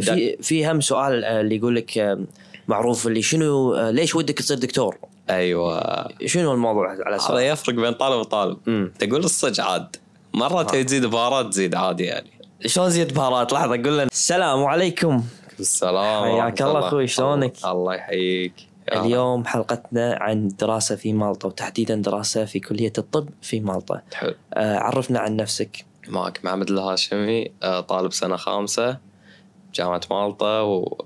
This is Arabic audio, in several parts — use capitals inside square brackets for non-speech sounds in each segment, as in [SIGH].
في في هم سؤال آه، اللي يقول لك آه، معروف اللي شنو آه، ليش ودك تصير دكتور؟ ايوه شنو الموضوع على اساس؟ هذا يفرق بين طالب وطالب مم. تقول الصج عاد مره آه. تزيد بهارات تزيد عادي يعني شلون زيد بهارات؟ لحظه قول لنا السلام عليكم السلام حياك الله اخوي شلونك؟ الله يحييك اليوم حلقتنا عن دراسة في مالطا وتحديدا دراسة في كلية الطب في مالطا حلو آه عرفنا عن نفسك معك محمد الهاشمي طالب سنة خامسة جامعه مالطا و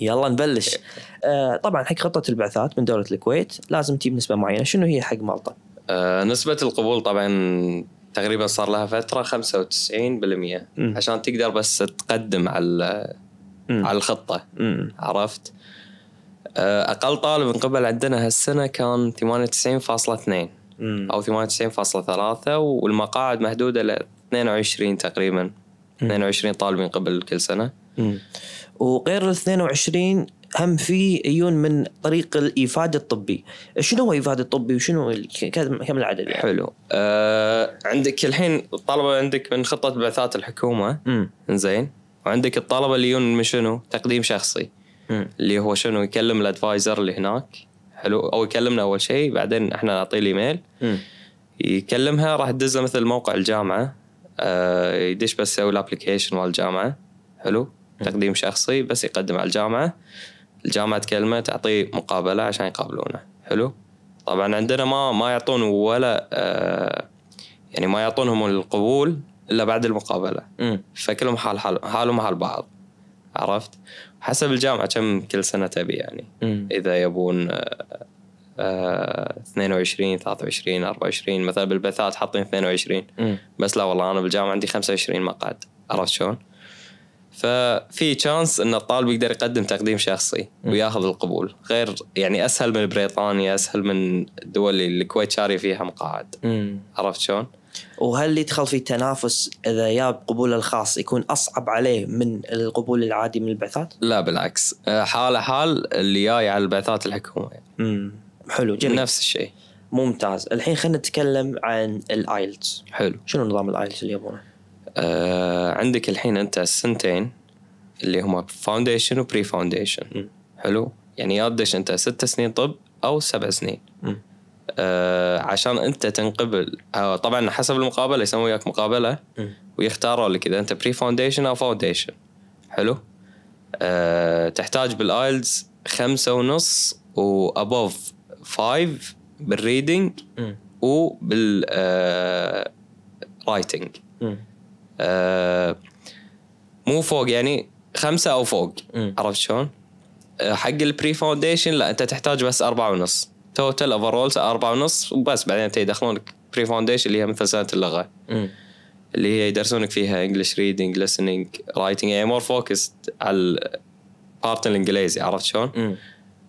يلا نبلش إيه. آه طبعا حق خطه البعثات من دوله الكويت لازم تجيب نسبه معينه شنو هي حق مالطا؟ آه نسبه القبول طبعا تقريبا صار لها فتره 95% عشان تقدر بس تقدم على على الخطه عرفت؟ آه، اقل طالب انقبل عندنا هالسنه كان 98.2 او 98.3 والمقاعد محدوده ل 22 تقريبا 22 طالب من قبل كل سنه وغير ال 22 هم في ايون من طريق الايفاد الطبي شنو هو الايفاد الطبي وشنو كم العدد يعني؟ حلو آه عندك الحين الطلبه عندك من خطه بعثات الحكومه زين وعندك الطلبه اللي يجون من شنو تقديم شخصي مم. اللي هو شنو يكلم الادفايزر اللي هناك حلو او يكلمنا اول شيء بعدين احنا نعطيه الايميل يكلمها راح تدزه مثل موقع الجامعه آه، يدش بس يسوي الابلكيشن مال الجامعه حلو إيه. تقديم شخصي بس يقدم على الجامعه الجامعه تكلمه تعطيه مقابله عشان يقابلونه حلو طبعا عندنا ما ما يعطون ولا آه، يعني ما يعطونهم القبول الا بعد المقابله إيه. فكلهم حال حالهم حال بعض عرفت حسب الجامعه كم كل سنه تبي يعني إيه. اذا يبون آه، 22 23 24 مثلا بالبثات حاطين 22 م. بس لا والله انا بالجامعه عندي 25 مقعد عرفت شلون؟ ففي تشانس ان الطالب يقدر يقدم تقديم شخصي وياخذ القبول غير يعني اسهل من بريطانيا اسهل من الدول اللي الكويت شاري فيها مقاعد عرفت شلون؟ وهل يدخل في تنافس اذا ياب قبول الخاص يكون اصعب عليه من القبول العادي من البعثات؟ لا بالعكس حاله حال اللي جاي على البعثات الحكومه يعني. حلو جميل نفس الشيء ممتاز الحين خلينا نتكلم عن الايلتس حلو شنو نظام الايلتس اللي يبونه آه عندك الحين انت السنتين اللي هما فاونديشن وبري فاونديشن حلو يعني يا تدش انت ست سنين طب او سبع سنين آه عشان انت تنقبل آه طبعا حسب المقابله يسوون وياك مقابله ويختاروا لك اذا انت بري فاونديشن او فاونديشن حلو آه تحتاج بالايلز خمسة ونص وابوف فايف بالريدنج وبال رايتنج مو فوق يعني خمسة أو فوق عرفت شلون؟ آه، حق البري فاونديشن لا أنت تحتاج بس أربعة ونص توتال رولز أربعة ونص وبس بعدين أنت يدخلونك بري فاونديشن اللي هي مثل سنة اللغة مم. اللي هي يدرسونك فيها انجلش ريدنج listening رايتنج يعني مور فوكست على البارت الانجليزي عرفت شلون؟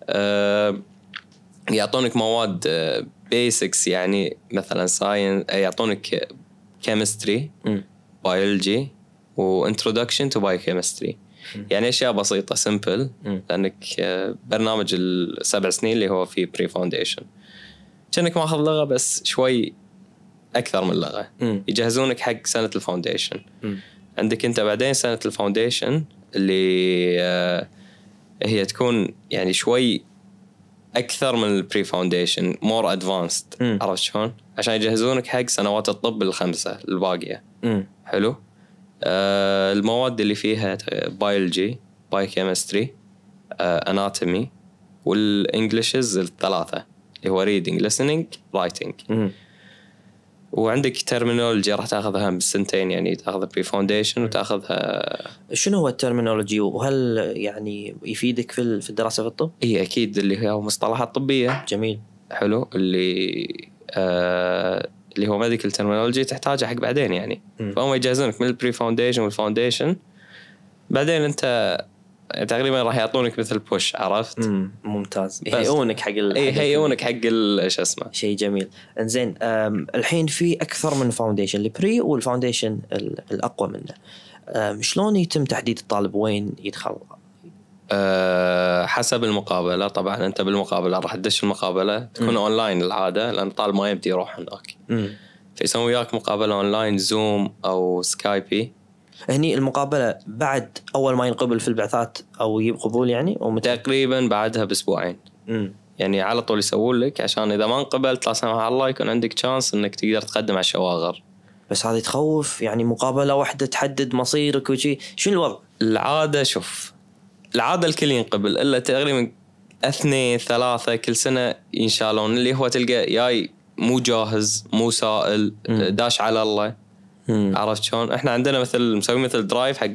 آه يعطونك مواد بيسكس آه، يعني مثلا ساينس آه، يعطونك كيمستري بايولوجي وانترودكشن تو باي كيمستري يعني اشياء بسيطه سمبل لانك آه، برنامج السبع سنين اللي هو في بري فاونديشن كانك ماخذ لغه بس شوي اكثر من لغه يجهزونك حق سنه الفاونديشن عندك انت بعدين سنه الفاونديشن اللي هي تكون يعني شوي اكثر من البري فاونديشن مور ادفانسد عرفت شلون؟ عشان يجهزونك حق سنوات الطب الخمسه الباقيه م. حلو؟ آه المواد اللي فيها بايولوجي باي كيمستري اناتومي والانجلشز الثلاثه اللي هو ريدنج listening رايتنج وعندك ترمينولوجي راح تاخذها بالسنتين يعني تاخذ بري فاونديشن وتاخذها شنو هو الترمينولوجي وهل يعني يفيدك في في الدراسه في الطب؟ اي اكيد اللي هي مصطلحات طبيه جميل حلو اللي آه اللي هو ميديكال ترمينولوجي تحتاجها حق بعدين يعني م. فهم يجهزونك من البري فاونديشن والفاونديشن بعدين انت تقريبا راح يعطونك مثل بوش عرفت؟ مم. ممتاز يهيئونك حق إيه، يهيئونك حق شو اسمه شيء جميل انزين الحين في اكثر من فاونديشن البري والفاونديشن الاقوى منه شلون يتم تحديد الطالب وين يدخل؟ آه، حسب المقابله طبعا انت بالمقابله راح تدش المقابله تكون اونلاين العاده لان الطالب ما يبدي يروح هناك فيسوي وياك مقابله اونلاين زوم او سكايبي هني المقابله بعد اول ما ينقبل في البعثات او يجيب قبول يعني او متى تقريبا بعدها باسبوعين يعني على طول يسوون لك عشان اذا ما انقبلت لا سمح الله يكون عندك شانس انك تقدر تقدم على الشواغر بس هذه تخوف يعني مقابله واحده تحدد مصيرك وشي شنو الوضع؟ العاده شوف العاده الكل ينقبل الا تقريبا اثنين ثلاثه كل سنه ينشالون اللي هو تلقى جاي مو جاهز مو سائل داش على الله عرفت شلون؟ احنا عندنا مثل مسويين مثل درايف حق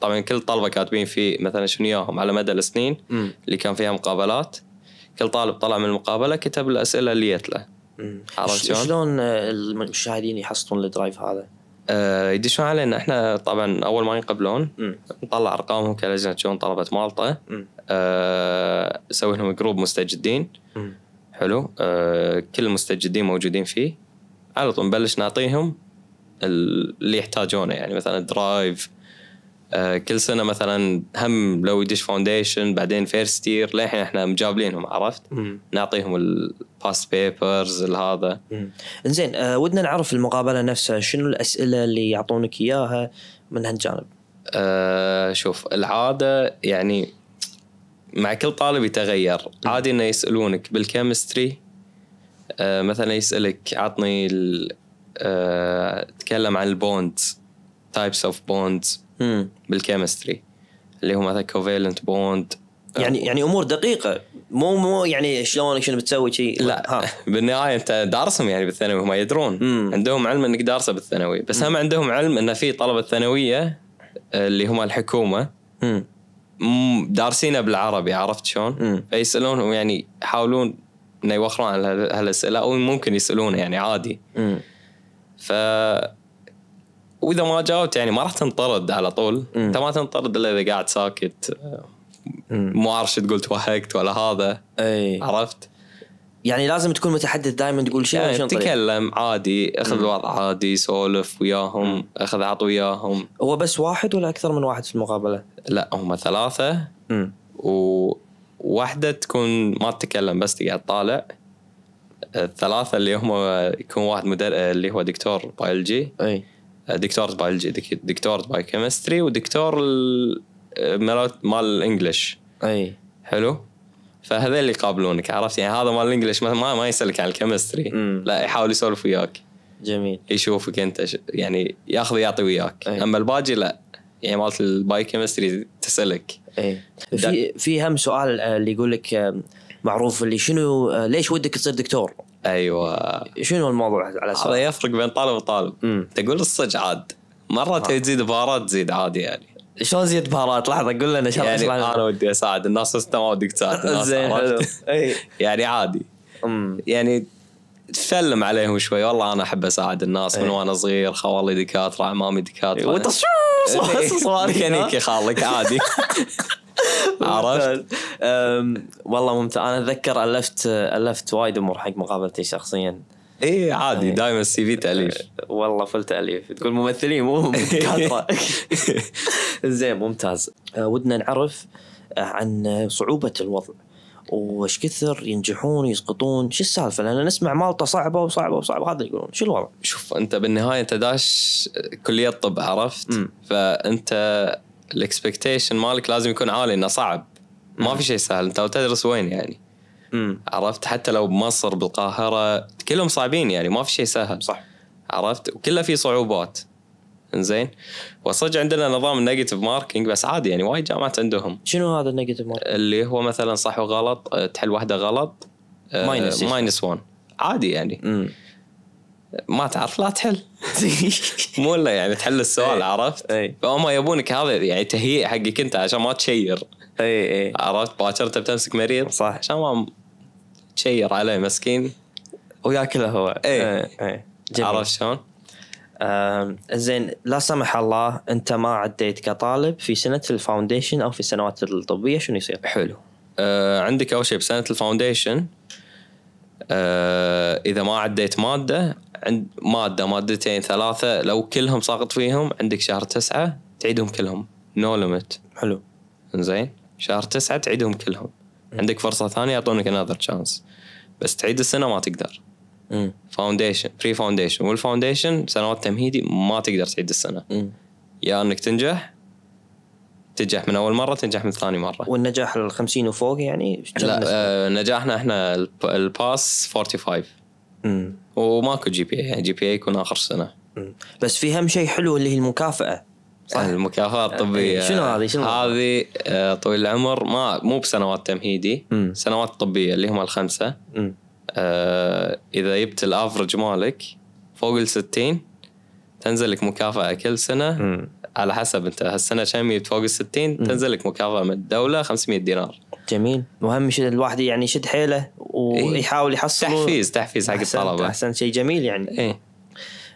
طبعا كل طلبه كاتبين فيه مثلا شنو ياهم على مدى السنين مم. اللي كان فيها مقابلات كل طالب طلع من المقابله كتب الاسئله اللي جت له عرفت شلون؟ شلون آه، المشاهدين يحصلون الدرايف هذا؟ آه يدشون علينا احنا طبعا اول ما ينقبلون نطلع ارقامهم كلجنه شؤون طلبه مالطه آه، نسوي آه لهم جروب مستجدين مم. حلو آه كل المستجدين موجودين فيه على طول نبلش نعطيهم اللي يحتاجونه يعني مثلا درايف آه، كل سنه مثلا هم لو يدش فاونديشن بعدين فيرست يير للحين احنا مجابلينهم عرفت؟ مم. نعطيهم الباست بيبرز هذا زين آه ودنا نعرف المقابله نفسها شنو الاسئله اللي يعطونك اياها من هالجانب؟ آه شوف العاده يعني مع كل طالب يتغير مم. عادي انه يسالونك بالكيمستري آه مثلا يسالك عطني تكلم عن البوندز تايبس اوف بوندز بالكيمستري اللي هو مثلا كوفيلنت بوند يعني يعني امور دقيقه مو مو يعني شلون شنو بتسوي شيء لا ها. [LAUGHS] بالنهايه انت دارسهم يعني بالثانوي هم يدرون مم. عندهم علم انك دارسه بالثانوي بس هم عندهم علم ان في طلبه ثانويه اللي هم الحكومه مم. دارسينه بالعربي عرفت شلون؟ فيسالونهم يعني يحاولون انه يوخرون على هالاسئله او ممكن يسالونه يعني عادي. مم. ف واذا ما جاوبت يعني ما راح تنطرد على طول انت ما تنطرد الا اذا قاعد ساكت مو عارف شو تقول توهقت ولا هذا اي عرفت يعني لازم تكون متحدث دائما تقول شيء يعني تكلم عادي اخذ الوضع عادي سولف وياهم مم. اخذ عط وياهم هو بس واحد ولا اكثر من واحد في المقابله؟ لا هم ثلاثه وواحده تكون ما تتكلم بس تقعد طالع الثلاثه اللي هم يكون واحد مدر... اللي هو دكتور بايولوجي اي آه، دكتور بايولوجي دكتور باي كيمستري ودكتور آه، مال الانجلش اي حلو فهذا اللي يقابلونك عرفت يعني هذا مال الانجلش ما, ما يسالك عن الكيمستري لا يحاول يسولف وياك جميل يشوفك انت ش... يعني ياخذ يعطي وياك أي. اما الباجي لا يعني مالت كيمستري تسالك اي في في هم سؤال آه، اللي يقول لك معروف اللي شنو آه، ليش ودك تصير دكتور ايوه شنو الموضوع على السؤال هذا يفرق بين طالب وطالب مم. تقول الصج عاد مره آه. تزيد بهارات تزيد عادي يعني شلون زيد بهارات لحظه قول لنا شلون يعني انا لنا. ودي اساعد الناس بس انت ما ودك تساعد الناس [LAUGHS] زين يعني عادي مم. يعني تسلم عليهم شوي والله انا احب اساعد الناس من وانا صغير خوالي دكاتره عمامي دكاتره وانت [LAUGHS] شو خالك عادي [LAUGHS] [LAUGHS] عرفت؟ والله ممتاز انا اتذكر الفت الفت وايد امور حق مقابلتي شخصيا ايه عادي يعني دائما السي في تاليف أه، والله فل تاليف تقول ممثلين مو كثره [LAUGHS] [LAUGHS] زين ممتاز أه، ودنا نعرف أه، عن صعوبه الوضع وش كثر ينجحون يسقطون شو السالفه لان نسمع مالطه صعبه وصعبه وصعبه هذا يقولون شو الوضع شوف انت بالنهايه انت داش كليه طب عرفت م. فانت الاكسبكتيشن مالك لازم يكون عالي انه صعب ما في شيء سهل انت تدرس وين يعني مم. عرفت حتى لو بمصر بالقاهره كلهم صعبين يعني ما في شيء سهل صح عرفت وكله في صعوبات زين وصج عندنا نظام النيجاتيف ماركينج بس عادي يعني وايد جامعات عندهم شنو هذا النيجاتيف ماركينج؟ اللي هو مثلا صح وغلط تحل واحده غلط ماينس ماينس 1 عادي يعني مم. ما تعرف لا تحل [LAUGHS] مو الا يعني تحل السؤال عرفت؟ فهم يبونك هذا يعني تهيئ حقك انت عشان ما تشير اي اي عرفت باكر انت بتمسك مريض صح عشان ما تشير عليه مسكين وياكله هو اي اي عرفت شلون؟ زين لا سمح الله انت ما عديت كطالب في سنه الفاونديشن او في السنوات الطبيه شنو يصير؟ حلو آه عندك اول شيء بسنه الفاونديشن آه اذا ما عديت ماده عند ماده مادتين ثلاثه لو كلهم ساقط فيهم عندك شهر تسعة تعيدهم كلهم نو no ليمت حلو زين شهر تسعة تعيدهم كلهم م. عندك فرصه ثانيه يعطونك انذر تشانس بس تعيد السنه ما تقدر فاونديشن بري فاونديشن والفاونديشن سنوات تمهيدي ما تقدر تعيد السنه م. يا انك تنجح تنجح من اول مره تنجح من ثاني مره والنجاح ال 50 وفوق يعني لا آه نجاحنا احنا الباس 45 وماكو جي بي اي جي بي اي يكون اخر سنه بس في هم شيء حلو اللي هي المكافاه صح المكافاه الطبيه آه، إيه. شنو هذه شنو هذه آه، طويل العمر ما مو بسنوات تمهيدي سنوات طبيه اللي هم الخمسه آه اذا جبت الافرج مالك فوق ال 60 تنزل لك مكافاه كل سنه مم. على حسب انت هالسنه كم جبت فوق ال 60 تنزل لك مكافاه من الدوله 500 دينار جميل مهم شيء الواحد يعني يشد حيله إيه. ويحاول يحصل تحفيز تحفيز حق الطلبه احسن شيء جميل يعني ايه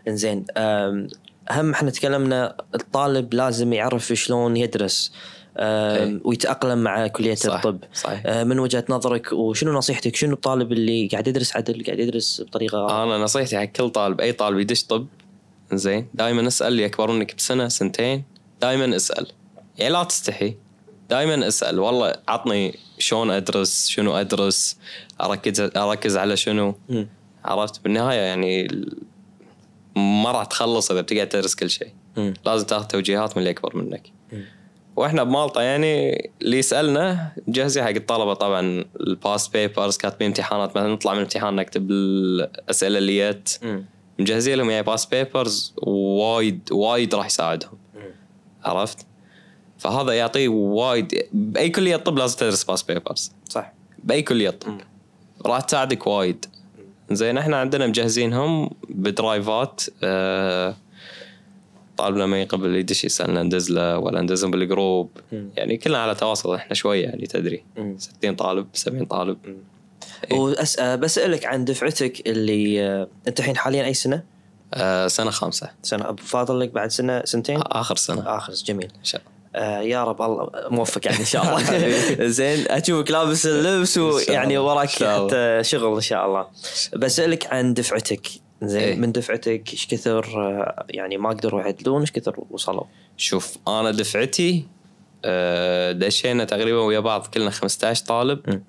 انزين هم احنا تكلمنا الطالب لازم يعرف شلون يدرس أيه. ويتاقلم مع كليه صح. الطب صحيح. آه، من وجهه نظرك وشنو نصيحتك شنو الطالب اللي قاعد يدرس عدل قاعد يدرس بطريقه انا نصيحتي حق كل طالب اي طالب يدش طب زين دائما اسال اللي يكبرونك بسنه سنتين دائما اسال يعني لا تستحي دائما اسال والله عطني شلون ادرس شنو ادرس اركز اركز على شنو م. عرفت بالنهايه يعني ما راح تخلص اذا بتقعد تدرس كل شيء لازم تاخذ توجيهات من اللي اكبر منك م. واحنا بمالطا يعني اللي يسالنا جهزي حق الطلبه طبعا الباست بيبرز كاتبين امتحانات مثلا نطلع من امتحان نكتب الاسئله اللي جت مجهزين لهم يعني باست بيبرز وايد وايد راح يساعدهم عرفت؟ فهذا يعطيه وايد باي كليه طب لازم تدرس باس بيبرز صح باي كليه طب راح تساعدك وايد زين احنا عندنا مجهزينهم بدرايفات أه طالبنا ما يقبل يدش يسالنا ندز له ولا ندزهم بالجروب يعني كلنا على تواصل احنا شويه يعني تدري 60 طالب 70 طالب إيه؟ وأس... آه، بسالك عن دفعتك اللي آه، انت الحين حاليا اي سنه؟ آه سنه خامسه سنه فاضل لك بعد سنه سنتين؟ اخر سنه اخر جميل ان شاء الله آه، يا رب الله موفق يعني ان شاء الله [LAUGHS] [LAUGHS] زين اشوفك لابس اللبس ويعني وراك حتى شغل ان شاء الله بسالك عن دفعتك زين إيه؟ من دفعتك ايش كثر آه، يعني ما قدروا يعدلون ايش كثر وصلوا؟ شوف انا دفعتي آه، دشينا تقريبا ويا بعض كلنا 15 طالب م.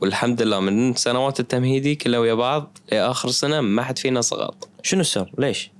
والحمد لله من سنوات التمهيدي كلنا ويا بعض لاخر سنه ما حد فينا سقط. شنو السر؟ ليش؟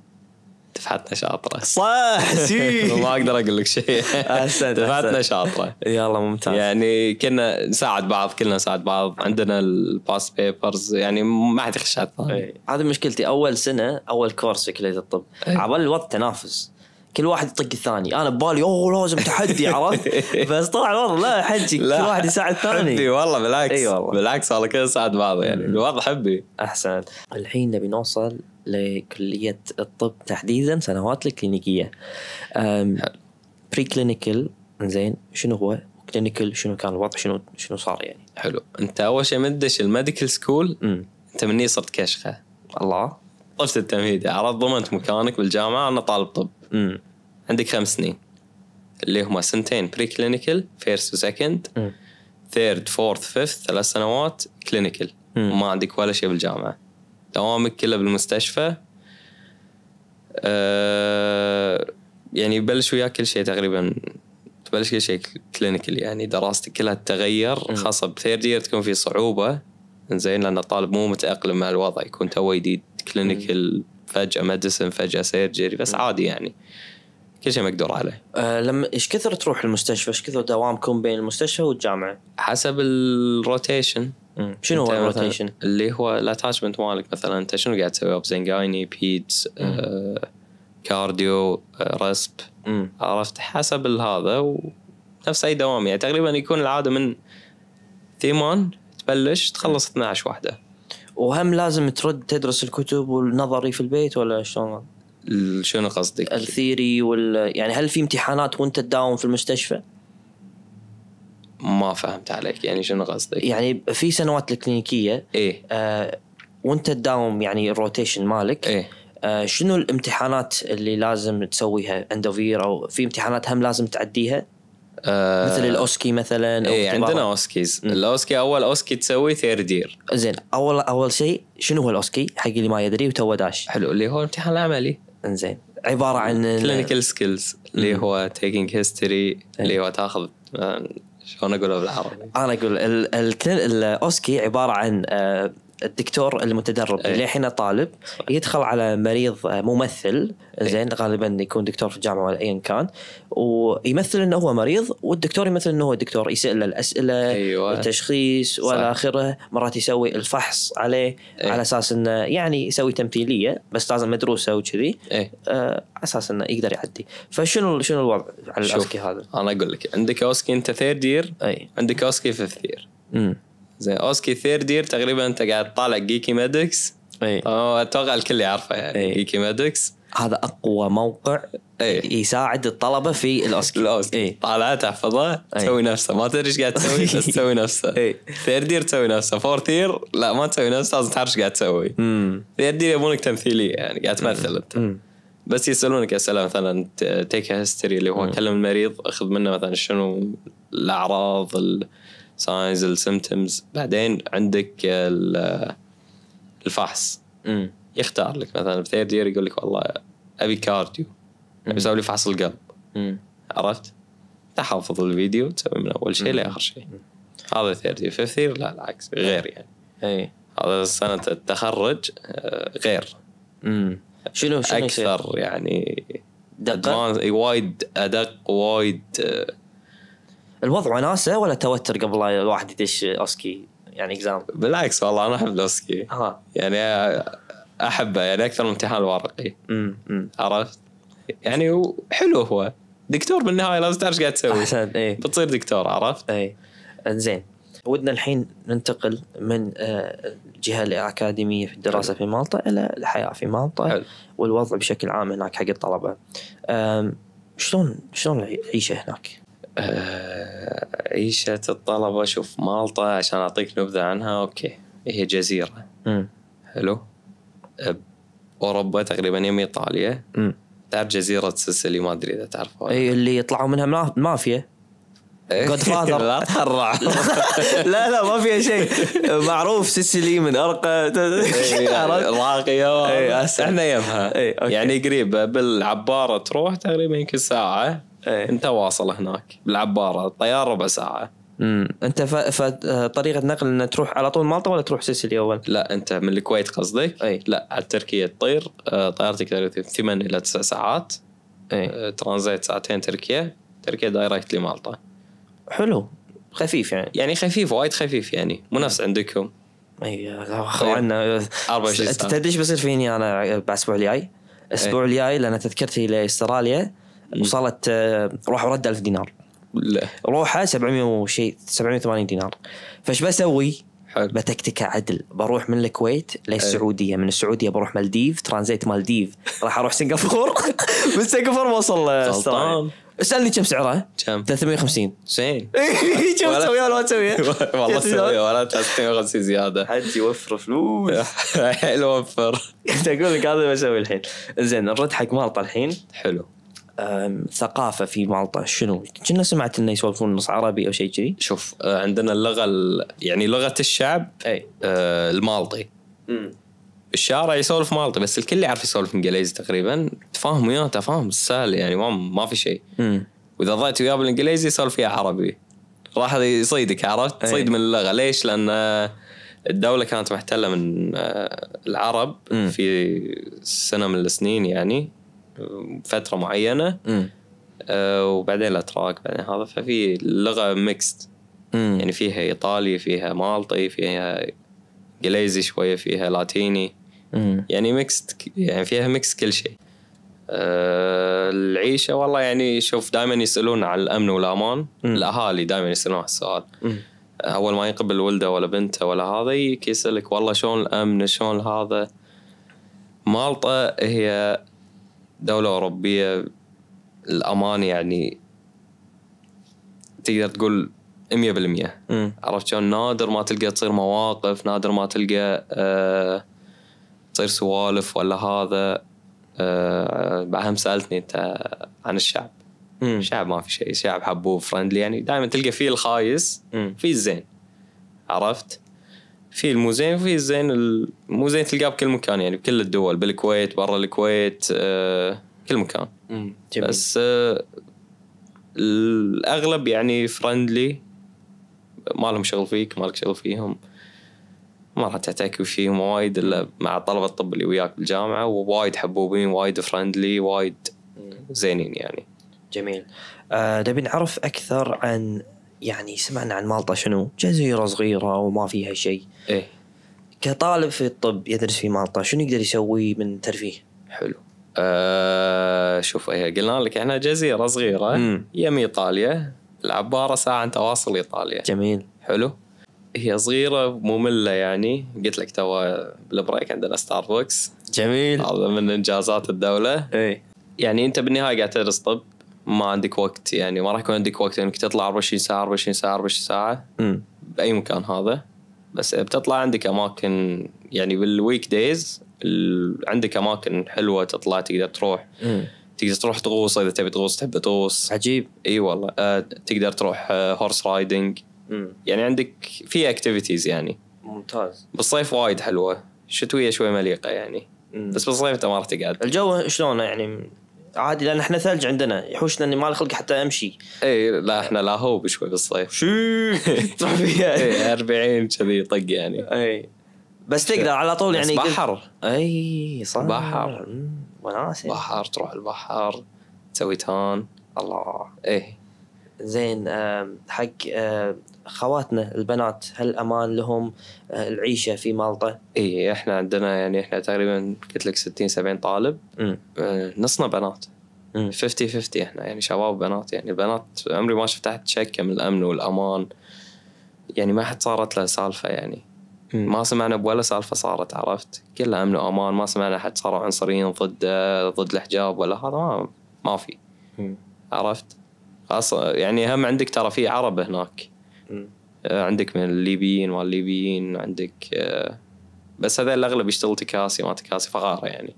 دفعتنا شاطره صح سي ما [LAUGHS] اقدر اقول لك شيء احسنت دفعتنا شاطره يلا ممتاز يعني كنا نساعد بعض كلنا نساعد بعض عندنا الباس بيبرز يعني ما حد يخش على هذه مشكلتي اول سنه اول كورس في كليه الطب إيه. على الوضع تنافس كل واحد يطق الثاني انا ببالي اوه لازم تحدي عرفت [LAUGHS] بس طلع الوضع لا حجي كل واحد يساعد الثاني حبي والله بالعكس والله بالعكس والله كلنا نساعد بعض يعني الوضع حبي احسنت الحين نبي نوصل لكليه الطب تحديدا سنوات الكلينيكيه بري كلينيكال زين شنو هو كلينيكال شنو كان الوضع شنو شنو صار يعني حلو انت اول شيء مدش الميديكال سكول انت مني صرت كشخه الله طفت التمهيدي يعني عرفت ضمنت مكانك بالجامعه انا طالب طب م. عندك خمس سنين اللي هما سنتين بري كلينيكال فيرست وسكند ثيرد فورث فيفث ثلاث سنوات كلينيكال ما عندك ولا شيء بالجامعه دوامك كله بالمستشفى أه يعني يبلش وياك كل شيء تقريبا تبلش كل شيء كلينيكال يعني دراستك كلها تتغير خاصه بثيرد يير تكون في صعوبه زين لان الطالب مو متاقلم مع الوضع يكون تو جديد كلينيكال فجاه مدسن فجاه سيرجري بس عادي يعني أه كل شيء مقدور عليه أه لما ايش كثر تروح المستشفى ايش كثر دوامكم بين المستشفى والجامعه حسب الروتيشن شنو هو الروتيشن اللي هو الاتاتشمنت مالك مثلا انت شنو قاعد تسوي اوبزنجايني بيتز آه، كارديو آه، رسب عرفت حسب هذا ونفس اي دوام يعني تقريبا يكون العاده من ثيمان تبلش تخلص 12 واحده وهم لازم ترد تدرس الكتب والنظري في البيت ولا شلون؟ شنو قصدك؟ الثيري وال يعني هل في امتحانات وانت تداوم في المستشفى؟ ما فهمت عليك يعني شنو قصدك؟ يعني في سنوات الكلينيكيه ايه آه وانت تداوم يعني الروتيشن مالك ايه آه شنو الامتحانات اللي لازم تسويها اندوفير او في امتحانات هم لازم تعديها؟ آه، مثل الاوسكي مثلا او ايه عندنا اوسكيز الاوسكي اول اوسكي تسوي ثيرد يير زين اول اول شيء شنو هو الاوسكي حق اللي ما يدري وتو داش حلو اللي هو الامتحان العملي انزين عباره عن كلينيكال سكيلز اللي هو تيكينج هيستوري اللي إيه. هو تاخذ آه، شلون اقولها بالعربي؟ انا اقول الاوسكي عباره عن آه، الدكتور المتدرب إيه. اللي الحين طالب يدخل على مريض آه، ممثل إيه. زين غالبا يكون دكتور في الجامعه ولا ايا كان ويمثل انه هو مريض والدكتور يمثل انه هو دكتور يسال الاسئله أيوة. والتشخيص والى اخره مرات يسوي الفحص عليه أي. على اساس انه يعني يسوي تمثيليه بس لازم مدروسه وكذي إيه. آه، على اساس انه يقدر يعدي فشنو شنو الوضع على الاوسكي هذا؟ انا اقول لك عندك اوسكي انت ثيرد يير عندك اوسكي فيفث يير زين اوسكي ثيرد يير تقريبا انت قاعد تطالع جيكي ميدكس اي أه، اتوقع الكل يعرفه يعني أي. جيكي ميدكس هذا اقوى موقع أي. يساعد الطلبه في الاوسكي الاوسكي أي. طالعه تحفظه تسوي نفسه ما تدري ايش قاعد تسوي بس [LAUGHS] تسوي نفسه اي ثيرد يير تسوي نفسه فورث يير لا ما تسوي نفسه لازم تعرف ايش قاعد تسوي ثيرد يير يبونك تمثيليه يعني قاعد تمثل انت بس يسالونك اسئله مثلا تيك هيستوري اللي هو كلم المريض اخذ منه مثلا شنو الاعراض ال... ساينز السيمتمز بعدين عندك الفحص يختار لك مثلا بثيرد يير يقول لك والله ابي كارديو ابي اسوي لي فحص القلب عرفت؟ تحفظ الفيديو تسوي من اول شيء لاخر شيء هذا ثيرد يير فيفث لا العكس غير يعني اي هذا سنه التخرج آه، غير امم شنو شنو اكثر يعني دقه وايد ادق وايد آه، الوضع وناسه ولا توتر قبل لا الواحد يدش اوسكي يعني اكزام؟ بالعكس والله انا احب الاوسكي آه. يعني احبه يعني اكثر من امتحان الورقي عرفت؟ يعني حلو هو دكتور بالنهايه لازم تعرف ايش قاعد تسوي احسنت اي بتصير دكتور عرفت؟ اي انزين ودنا الحين ننتقل من آه، الجهه الاكاديميه في الدراسه في مالطا الى الحياه في مالطا والوضع بشكل عام هناك حق الطلبه شلون شلون العيشه هناك؟ عيشة آه، الطلبة شوف مالطا عشان أعطيك نبذة عنها أوكي هي جزيرة مم. حلو أوروبا تقريبا يم إيطاليا تعرف جزيرة سيسيلي ما أدري إذا تعرفها أي اللي يطلعوا منها مافيا جود إيه. فاذر [LAUGHS] لا تحرع [LAUGHS] لا لا ما فيها شيء معروف سيسيلي من ارقى إيه، [LAUGHS] يعني راقيه احنا يمها يعني قريب بالعباره تروح تقريبا يمكن ساعه ايه انت واصل هناك بالعباره الطياره ربع ساعه امم انت ف... فطريقه آه، نقل ان تروح على طول مالطا ولا تروح سيسيليا اول؟ لا انت من الكويت قصدك؟ اي لا على تركيا تطير آه، طيارتك ثمان الى تسع ساعات اي آه، ترانزيت ساعتين تركيا تركيا دايركت لمالطا حلو خفيف يعني يعني خفيف وايد خفيف يعني مو نفس عندكم اي طيب. عنا 24 ساعه تدري ايش بيصير فيني انا بعد الاسبوع الجاي؟ الاسبوع الجاي لان تذكرتي لاستراليا إيه. وصلت روح ورد 1000 دينار لا روحه 700 وشيء 780 دينار فايش بسوي؟ حلو بتكتك عدل بروح من الكويت للسعوديه من السعوديه بروح مالديف ترانزيت مالديف راح اروح سنغافور [LAUGHS] من سنغافور بوصل آه، استراليا اسالني كم سعره؟ كم؟ 350 زين كم [LAUGHS] تسويها ولا ما تسويها؟ [LAUGHS] والله تسويها ولا 350 زياده حجي يوفر فلوس حلو وفر اقول لك هذا بسوي الحين زين نرد حق مالطا الحين حلو ثقافه في مالطا شنو؟ كنا سمعت انه يسولفون نص عربي او شيء كذي شوف آه، عندنا اللغه يعني لغه الشعب اي آه، المالطي امم الشارع يسولف مالطي بس الكل يعرف يسولف انجليزي تقريبا تفاهم وياه تفاهم سهل يعني ما ما في شيء واذا ضيعت وياه بالانجليزي يسولف وياه عربي راح يصيدك عرفت؟ تصيد من اللغه ليش؟ لان الدوله كانت محتله من آه، العرب م. في سنه من السنين يعني فتره معينه آه وبعدين الاتراك بعدين هذا ففي لغه ميكست يعني فيها ايطالي فيها مالطي فيها انجليزي شويه فيها لاتيني مم. يعني ميكست يعني فيها ميكس كل شيء آه، العيشه والله يعني شوف دائما يسالون عن الامن والامان الاهالي دائما يسالون هالسؤال اول ما يقبل ولده ولا بنته ولا هذا يسالك والله شلون الامن شلون هذا مالطا هي دولة أوروبية الأمان يعني تقدر تقول 100% عرفت شلون نادر ما تلقى تصير مواقف نادر ما تلقى أه تصير سوالف ولا هذا أه بعدها سالتني انت عن الشعب مم. شعب ما في شيء شعب حبوب فرندلي يعني دائما تلقى فيه الخايس في الزين عرفت في الموزين وفي الزين الموزين تلقاه بكل مكان يعني بكل الدول بالكويت برا الكويت آه كل مكان جميل. بس آه الاغلب يعني فرندلي ما لهم شغل فيك ما لك شغل فيهم ما راح تحتكي فيهم وايد الا مع طلبه الطب اللي وياك بالجامعه ووايد حبوبين وايد فرندلي وايد زينين يعني جميل آه، نبي آه نعرف اكثر عن يعني سمعنا عن مالطا شنو؟ جزيره صغيره وما فيها شيء. ايه كطالب في الطب يدرس في مالطا شنو يقدر يسوي من ترفيه؟ حلو. أه شوف هي إيه، قلنا لك احنا جزيره صغيره مم. يم ايطاليا العباره ساعه انت واصل ايطاليا. جميل. حلو. هي صغيرة مملة يعني قلت لك تو بالبريك عندنا ستاربكس جميل هذا من انجازات الدولة ايه يعني انت بالنهاية قاعد تدرس طب ما عندك وقت يعني ما راح يكون عندك وقت انك يعني تطلع 24 ساعه 24 ساعه 24 ساعه م. باي مكان هذا بس بتطلع عندك اماكن يعني بالويك دايز عندك اماكن حلوه تطلع تقدر تروح م. تقدر تروح تغوص اذا تبي تغوص تحب تغوص عجيب اي والله أه تقدر تروح هورس آه، رايدنج يعني عندك في اكتيفيتيز يعني ممتاز بالصيف وايد حلوه شتويه شوي مليقه يعني مم. بس بالصيف انت ما راح تقعد الجو شلون يعني عادي لان احنا ثلج عندنا يحوشنا اني ما خلق حتى امشي اي لا احنا لاهوب شوي بالصيف شو [LAUGHS] تروح فيها اي 40 كذي طق يعني اي بس تقدر على طول يعني بس بحر اي صح بحر وناسه بحر تروح البحر تسوي تان الله ايه زين آه، حق آه، خواتنا البنات هل امان لهم آه، العيشه في مالطا؟ اي احنا عندنا يعني احنا تقريبا قلت لك 60 70 طالب نصنا بنات 50 50 احنا يعني شباب وبنات يعني البنات عمري ما شفت احد شك من الامن والامان يعني ما حد صارت له سالفه يعني ما سمعنا بولا سالفه صارت عرفت كلها امن وامان ما سمعنا احد صاروا عنصريين ضد ضد الحجاب ولا هذا ما, ما في عرفت اصلا يعني هم عندك ترى في عرب هناك م. آه، عندك من الليبيين والليبيين عندك آه، بس هذا الاغلب يشتغل تكاسي ما تكاسي فغاره يعني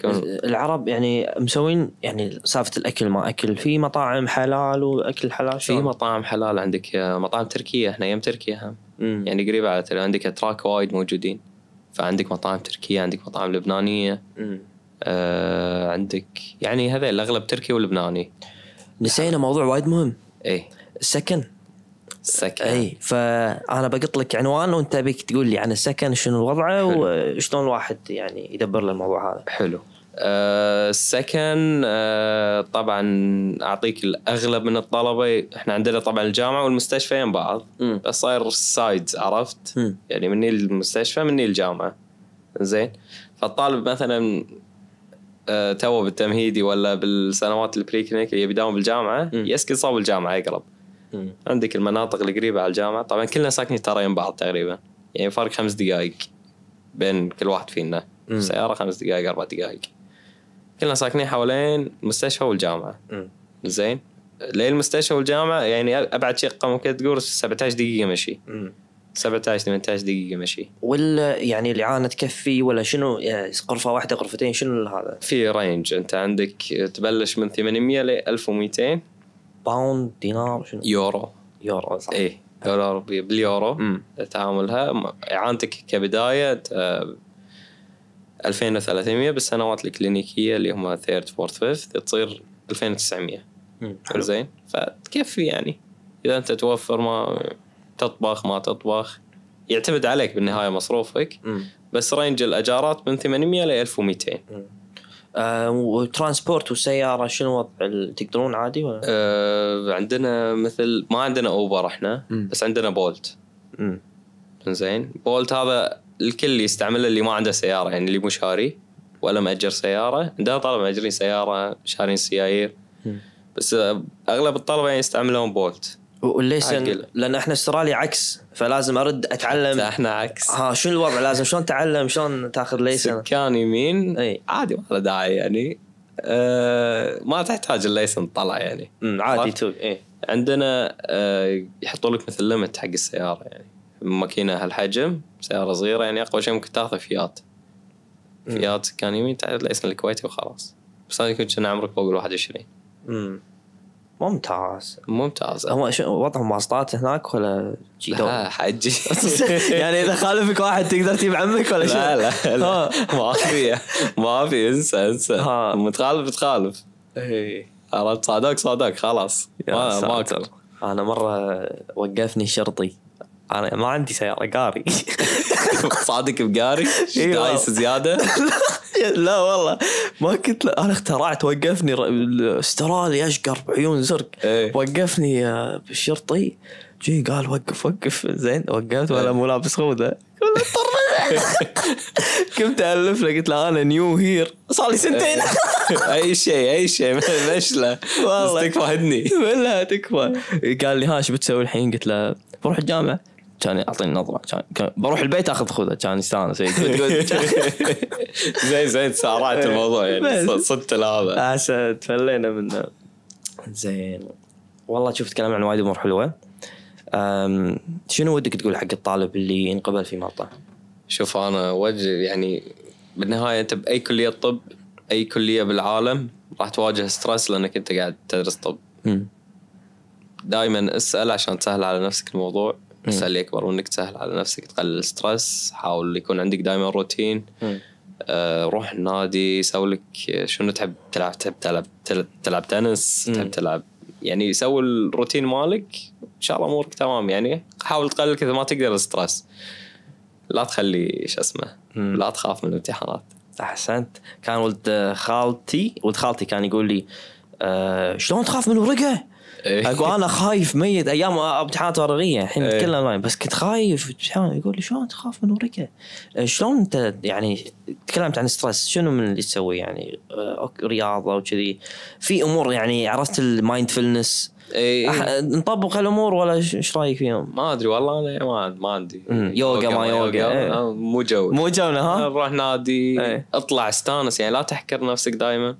كون... العرب يعني مسوين يعني سالفه الاكل ما اكل في مطاعم حلال واكل حلال في مطاعم حلال عندك آه، مطاعم تركيه احنا يم تركيا هم م. يعني قريبه على عندك اتراك وايد موجودين فعندك مطاعم تركيه عندك مطاعم لبنانيه م. آه عندك يعني هذا الاغلب تركي ولبناني نسينا موضوع وايد مهم اي السكن السكن اي فانا بقط لك عنوان وانت بيك تقول لي عن يعني السكن شنو وضعه وشلون الواحد يعني يدبر له الموضوع هذا حلو أه السكن أه طبعا اعطيك الاغلب من الطلبه احنا عندنا طبعا الجامعه والمستشفى يم بعض بس صاير سايدز عرفت م. يعني مني المستشفى مني الجامعه زين فالطالب مثلا آه، تو بالتمهيدي ولا بالسنوات البري كلينيك اللي يداوم بالجامعه يسكن صوب الجامعه اقرب عندك المناطق القريبه على الجامعه طبعا كلنا ساكنين ترى يم بعض تقريبا يعني فرق خمس دقائق بين كل واحد فينا سياره خمس دقائق اربع دقائق كلنا ساكنين حوالين المستشفى والجامعه زين المستشفى والجامعه يعني ابعد شقه ممكن تقول 17 دقيقه مشي 17 18 دقيقة مشي ولا يعني الإعانة تكفي ولا شنو يعني غرفة واحدة غرفتين شنو هذا؟ في رينج أنت عندك تبلش من 800 ل 1200 باوند دينار شنو؟ يورو يورو صح إيه دولار باليورو تعاملها إعانتك كبداية 2300 بالسنوات الكلينيكية اللي هم ثيرد فورث فيفث تصير 2900 زين فتكفي يعني إذا أنت توفر ما تطبخ ما تطبخ يعتمد عليك بالنهايه مصروفك بس رينج الاجارات من 800 ل 1200 آه وترانسبورت والسياره شنو وضع تقدرون عادي ولا؟ آه عندنا مثل ما عندنا اوبر احنا بس عندنا بولت زين بولت هذا الكل اللي يستعمله اللي ما عنده سياره يعني اللي مو شاري ولا مأجر سياره عندنا طلبه مأجرين سياره شارين سيايير بس اغلب الطلبه يعني يستعملون بولت وليش لان احنا استراليا عكس فلازم ارد اتعلم احنا عكس ها آه، شنو الوضع لازم شلون تعلم شلون تاخذ ليسن سكان يمين اي عادي ما له داعي يعني أه ما تحتاج الليسن طلع يعني عادي تو اي عندنا أه يحطوا لك مثل ليمت حق السياره يعني ماكينه هالحجم سياره صغيره يعني اقوى شيء ممكن تاخذه فيات فيات سكان يمين تعرف ليسن الكويتي وخلاص بس انا كنت عمرك فوق ال 21 امم ممتاز ممتاز هم شو وضعهم واسطات هناك ولا لا حجي [LAUGHS] يعني اذا خالفك واحد تقدر تجيب عمك ولا شيء؟ لا لا, ما في ما في انسى انسى متخالف تخالف اي عرفت صادق صادق خلاص ما ما انا مره وقفني شرطي انا ما عندي سياره قاري [LAUGHS] صادق بقاري دايس زياده [LAUGHS] [LAUGHS] لا والله ما كنت لا انا اخترعت وقفني استرالي اشقر بعيون زرق ايه. وقفني الشرطي جي قال وقف وقف زين وقفت وانا إيه. مو لابس خوذه كنت [LAUGHS] الف له قلت له انا نيو هير صار لي سنتين إيه. اي شيء اي شيء مشله [LAUGHS] والله تكفى هدني لا تكفى قال لي ها ايش بتسوي الحين قلت له بروح الجامعه كان يعطيني نظره كان بروح البيت اخذ خوذه كان يستانس إيه، [LAUGHS] زين زين سارعت الموضوع يعني صدت هذا هسه تفلينا منه زين والله شوف تكلم عن وايد امور حلوه شنو ودك تقول حق الطالب اللي ينقبل في مالطا؟ شوف انا وجه يعني بالنهايه انت باي كليه طب اي كليه بالعالم راح تواجه ستريس لانك انت قاعد تدرس طب دائما اسال عشان تسهل على نفسك الموضوع اللي يكبر وانك تسهل على نفسك تقلل الستريس حاول يكون عندك دائما روتين آه روح النادي سوي لك آه، شنو تحب تلعب تحب تلعب تلعب, تلعب تنس تحب تلعب يعني سوي الروتين مالك ان شاء الله امورك تمام يعني حاول تقلل كذا ما تقدر الستريس لا تخلي شو اسمه لا تخاف من الامتحانات احسنت كان ولد آه، خالتي ولد خالتي كان يقول لي أه شلون تخاف من الورقه؟ إيه. [LAUGHS] اقول انا خايف ميت ايام امتحانات ورقيه الحين نتكلم إيه. اونلاين بس كنت خايف يقول لي شلون تخاف من ورقه؟ إيه، شلون انت يعني تكلمت عن ستريس شنو من اللي تسوي يعني آه، رياضه وكذي في امور يعني عرفت المايند اي نطبق هالامور ولا ايش رايك فيهم؟ ما ادري والله انا ما ما عندي يوغا ما يوغا مو جو مو جونا ها؟ روح نادي ايه. اطلع استانس يعني لا تحكر نفسك دائما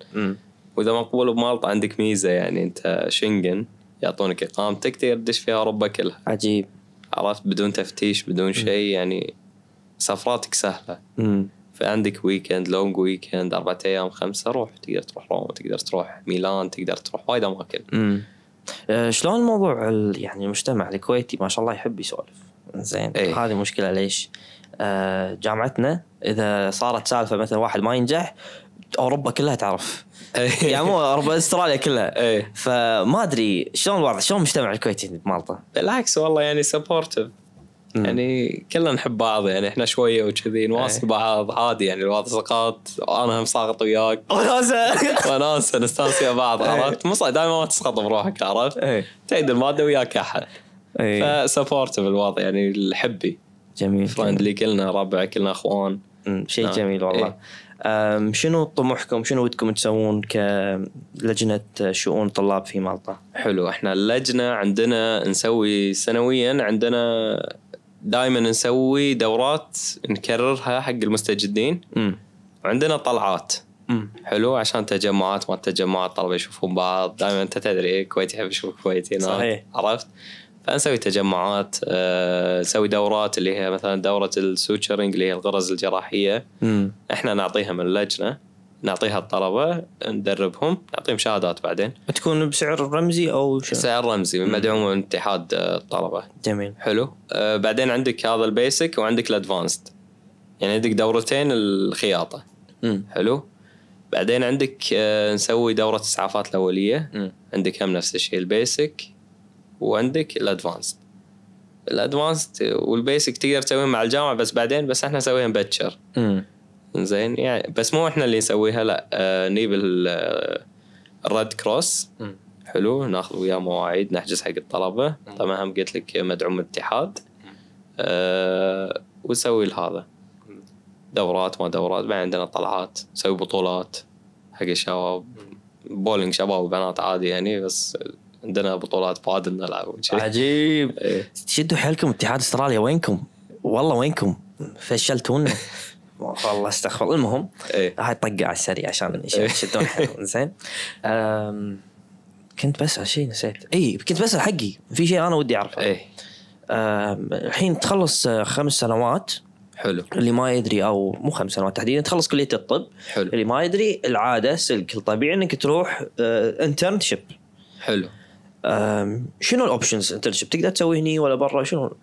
واذا مقبول بمالطا عندك ميزه يعني انت شنغن يعطونك اقامتك تقدر تدش فيها اوروبا كلها عجيب عرفت بدون تفتيش بدون شيء يعني سفراتك سهله م. فعندك ويكند لونج ويكند أربعة أيام خمسة روح تقدر تروح روما تقدر تروح ميلان تقدر تروح وايد أماكن أه شلون موضوع يعني المجتمع الكويتي ما شاء الله يحب يسولف زين ايه. هذه مشكلة ليش أه جامعتنا إذا صارت سالفة مثلا واحد ما ينجح أوروبا كلها تعرف [LAUGHS] يعني مو يعني استراليا كلها إيه. فما ادري شلون الوضع شلون المجتمع الكويتي بمالطا؟ بالعكس والله يعني سبورتف يعني كلنا نحب بعض يعني احنا شويه وكذي نواصل إيه. بعض عادي يعني الوضع سقاط انا هم ساقط وياك [LAUGHS] وناسه وناسه نستانس ويا بعض إيه. عرفت مو دائما ما تسقط بروحك عرفت تعيد الماده وياك احد فسبورتف الوضع يعني الحبي جميل فرندلي كلنا ربع كلنا اخوان شيء نعم. جميل والله شنو طموحكم شنو ودكم تسوون كلجنة شؤون طلاب في مالطا حلو احنا اللجنة عندنا نسوي سنويا عندنا دائما نسوي دورات نكررها حق المستجدين م. وعندنا طلعات م. حلو عشان تجمعات ما تجمعات طلبه يشوفون بعض دائما انت تدري كويتي يحب يشوف كويتي نعم. صحيح عرفت فنسوي تجمعات نسوي آه، دورات اللي هي مثلا دوره السوتشرنج اللي هي الغرز الجراحيه م. احنا نعطيها من اللجنه نعطيها الطلبه ندربهم نعطيهم شهادات بعدين تكون بسعر رمزي او شهر. سعر رمزي مدعوم من اتحاد آه، الطلبه جميل حلو آه، بعدين عندك هذا البيسك وعندك الادفانسد يعني عندك دورتين الخياطه م. حلو بعدين عندك نسوي دوره اسعافات الاوليه م. عندك هم نفس الشيء البيسك وعندك الادفانسد الادفانسد والبيسك تقدر تسويه مع الجامعه بس بعدين بس احنا نسويها مبكر زين يعني بس مو احنا اللي نسويها لا آه نجيب الريد كروس آه، مم. حلو ناخذ وياه مواعيد نحجز حق الطلبه مم. طبعا هم قلت لك مدعوم اتحاد آه ونسوي هذا دورات ما دورات بعد عندنا طلعات نسوي بطولات حق الشباب بولينج شباب وبنات عادي يعني بس عندنا بطولات بادل نلعب عجيب ايه. شدوا حيلكم اتحاد استراليا وينكم؟ والله وينكم؟ فشلتونا [LAUGHS] والله استغفر الله المهم ايه. هاي طقه على السريع عشان يشدون إيه. حيلهم [LAUGHS] زين كنت بسال شيء نسيت اي كنت بسال حقي في شيء انا ودي اعرفه ايه الحين تخلص آه، خمس سنوات حلو اللي ما يدري او مو خمس سنوات تحديدا تخلص كليه الطب حلو اللي ما يدري العاده سلك الطبيعي انك تروح انترنشيب آه، حلو شنو الاوبشنز انترنشيب تقدر تسوي هني ولا برا شنو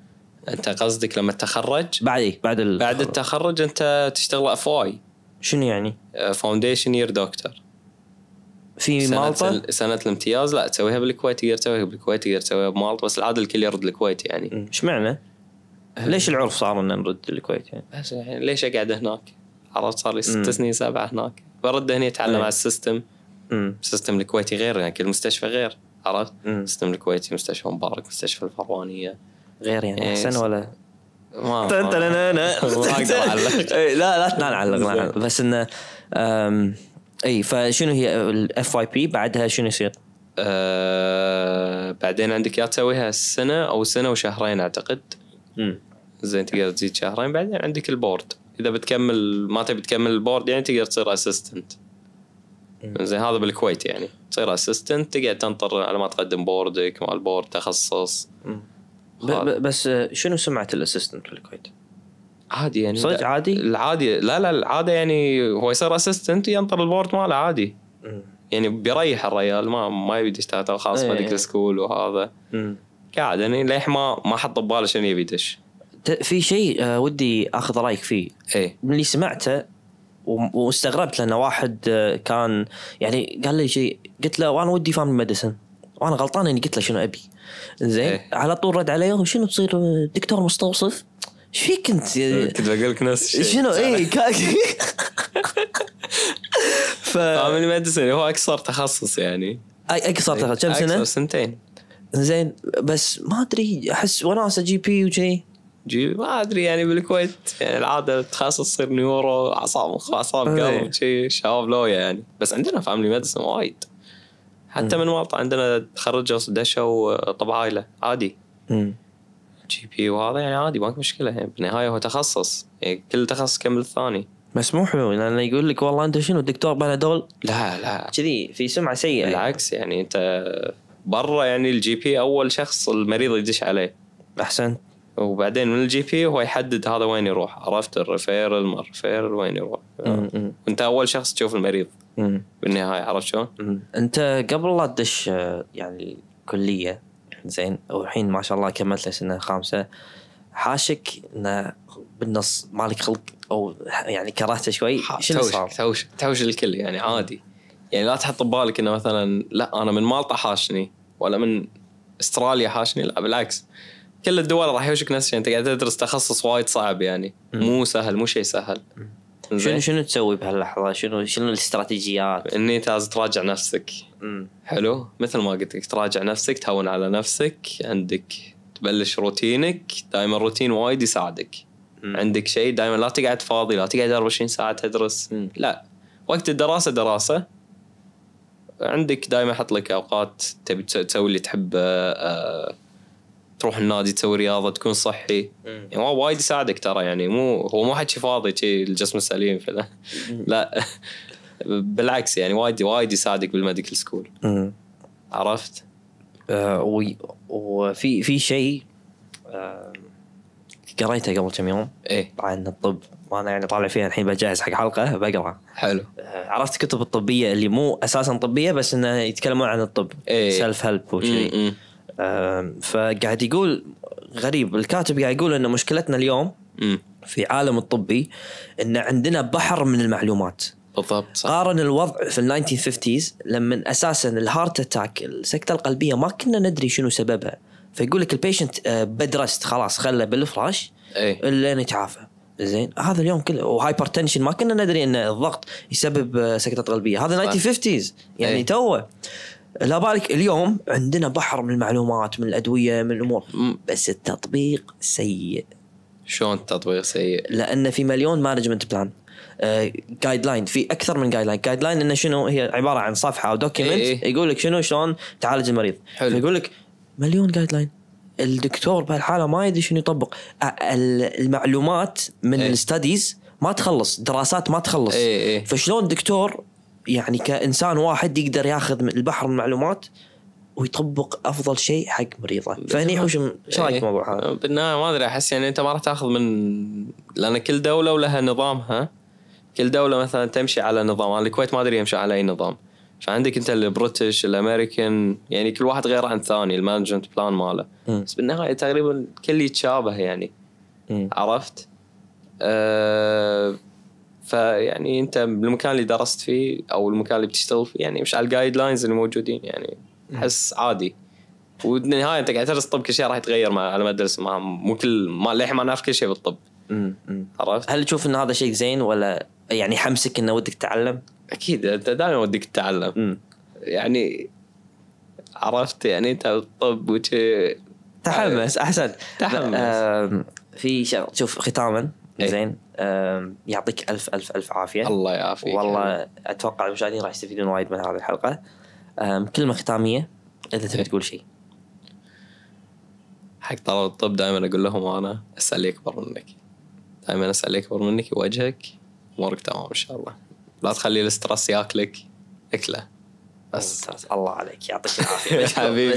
انت قصدك لما تخرج بعد إيه؟ بعد التخرج. بعد التخرج انت تشتغل اف واي شنو يعني؟ فاونديشن يير دكتور في مالطا سنة الامتياز لا تسويها بالكويت تقدر تسويها بالكويت تقدر تسويها بمالطا بس العاده الكل يرد الكويت يعني ايش معنى؟ ليش العرف صار ان نرد الكويت يعني؟ بس يعني ليش اقعد هناك؟ عرفت صار لي ست سنين سبعه هناك برد هني اتعلم إيه. على السيستم السيستم الكويتي غير يعني كل مستشفى غير عرفت؟ مستلم الكويتي مستشفى مبارك مستشفى الفروانيه غير يعني إيه احسن ولا ما انت لا لا لا لا نعلق بس انه اي فشنو هي الاف واي بي بعدها شنو يصير؟ بعدين عندك يا تسويها سنه او سنه وشهرين اعتقد زين تقدر تزيد شهرين بعدين عندك البورد اذا بتكمل ما تبي تكمل البورد يعني تقدر تصير اسيستنت إيه. زين هذا بالكويت يعني تصير اسيستنت تقعد تنطر على ما تقدم بوردك مال بورد تخصص بس آه، شنو سمعه الاسيستنت بالكويت؟ عادي يعني صدق عادي؟ العادي لا لا العاده يعني هو يصير اسيستنت ينطر البورد ماله عادي مم. يعني بيريح الريال ما ما يبي يشتغل خاص ميديكال إيه. سكول وهذا قاعد يعني للح ما ما حط بباله شنو يبي يدش في شيء آه، ودي اخذ رايك فيه ايه من اللي سمعته واستغربت لان واحد آه، كان يعني قال لي شيء قلت له وانا ودي فاميلي ميديسن وانا غلطان اني قلت له شنو ابي زين إيه. على طول رد علي شنو تصير آه، دكتور مستوصف؟ ايش فيك انت؟ [LAUGHS] إيه، كنت بقول لك نفس الشيء شنو اي [LAUGHS] ف فاميلي ميديسن هو اقصر تخصص يعني اي اقصر تخصص كم سنه؟ اقصر سنتين زين بس ما ادري احس وناسه جي بي وشي جيبي ما ادري يعني بالكويت يعني العاده تخاص تصير نيورو اعصاب اعصاب إيه. قلب شيء شباب لويا يعني بس عندنا فاملي ميديسن وايد حتى من مالطا عندنا تخرجوا دشوا طب عائله عادي جي بي وهذا يعني عادي ماك مشكله يعني بالنهايه هو تخصص يعني كل تخصص يكمل الثاني بس مو حلو يقول لك والله انت شنو دكتور بنادول لا لا كذي في سمعه سيئه يعني. بالعكس يعني انت برا يعني الجي بي اول شخص المريض يدش عليه احسنت وبعدين من الجي بي هو يحدد هذا وين يروح عرفت الرفير ما وين يروح وانت اول شخص تشوف المريض بالنهايه عرفت شلون؟ انت قبل لا تدش يعني الكليه زين والحين ما شاء الله كملت سنه خامسه حاشك انه بالنص مالك خلق او يعني كرهته شوي شنو صار؟ تهوش تهوش الكل يعني عادي يعني لا تحط ببالك انه مثلا لا انا من مالطا حاشني ولا من استراليا حاشني لا بالعكس كل الدول راح يوشك نفس الشيء انت قاعد تدرس تخصص وايد صعب يعني مو سهل مو شيء سهل شنو شنو تسوي بهاللحظه؟ شنو شنو الاستراتيجيات؟ اني انت لازم تراجع نفسك مم. حلو؟ مثل ما قلت لك تراجع نفسك تهون على نفسك عندك تبلش روتينك دائما الروتين وايد يساعدك مم. عندك شيء دائما لا تقعد فاضي لا تقعد 24 ساعه تدرس مم. لا وقت الدراسه دراسه عندك دائما حط لك اوقات تبي تسوي اللي تحبه أه تروح النادي تسوي رياضه تكون صحي يعني وايد يساعدك ترى يعني مو هو مو حكي فاضي شيء الجسم السليم فلا لا [LAUGHS] بالعكس يعني وايد وايد يساعدك بالميديكال سكول عرفت؟ آه، وفي في شيء آه، قريته قبل كم يوم ايه عن الطب وانا يعني طالع فيها الحين بجهز حق حلقه بقرا حلو آه، عرفت الكتب الطبيه اللي مو اساسا طبيه بس انه يتكلمون عن الطب ايه سيلف هيلب وشذي فقاعد يقول غريب الكاتب قاعد يقول ان مشكلتنا اليوم في عالم الطبي ان عندنا بحر من المعلومات بالضبط صح. قارن الوضع في ال 1950s لما اساسا الهارت اتاك السكته القلبيه ما كنا ندري شنو سببها فيقول لك البيشنت بدرست آه، خلاص خله بالفراش ايه لين يتعافى زين هذا اليوم كله وهايبر ما كنا ندري ان الضغط يسبب آه، سكتات قلبيه هذا 1950s يعني ايه. توه لا بالك اليوم عندنا بحر من المعلومات من الادويه من الامور بس التطبيق سيء شلون التطبيق سيء؟ لان في مليون مانجمنت بلان جايد لاين في اكثر من جايد لاين جايد لاين انه شنو هي عباره عن صفحه او دوكيمنت إيه. يقول لك شنو شلون تعالج المريض حلو يقول لك مليون جايد لاين الدكتور بهالحاله ما يدري شنو يطبق المعلومات من إيه. الستديز ما تخلص دراسات ما تخلص إيه إيه. فشلون الدكتور يعني كانسان واحد يقدر ياخذ من البحر المعلومات ويطبق افضل شيء حق مريضه فهني حوش ايش رايك إيه. بالموضوع هذا؟ بالنهايه ما ادري احس يعني انت ما راح تاخذ من لان كل دوله ولها نظامها كل دوله مثلا تمشي على نظام الكويت ما ادري يمشي على اي نظام فعندك انت البريتش الامريكان يعني كل واحد غير عن الثاني المانجمنت بلان ماله بس بالنهايه تقريبا كل يتشابه يعني م. عرفت؟ أه فيعني انت بالمكان اللي درست فيه او المكان اللي بتشتغل فيه يعني مش على الجايد لاينز اللي موجودين يعني احس عادي وبالنهايه انت قاعد تدرس طب كل شيء راح يتغير مع على مدى ما مو كل ما للحين ما نعرف كل شيء بالطب عرفت؟ هل تشوف ان هذا شيء زين ولا يعني حمسك انه ودك تتعلم؟ اكيد انت دائما ودك تتعلم يعني عرفت يعني انت بالطب وشي تحمس احسن تحمس آه، في شغل شوف ختاما إيه. زين يعطيك الف الف الف عافيه الله يعافيك والله اتوقع المشاهدين راح يستفيدون وايد من هذه الحلقه كلمه ختاميه اذا تبي إيه. تقول شيء حق طلاب الطب دائما اقول لهم انا اسال اكبر منك دائما اسال اكبر منك وجهك امورك تمام ان شاء الله لا تخلي الاسترس ياكلك اكله بس الله عليك يعطيك العافيه [LAUGHS] حبيبي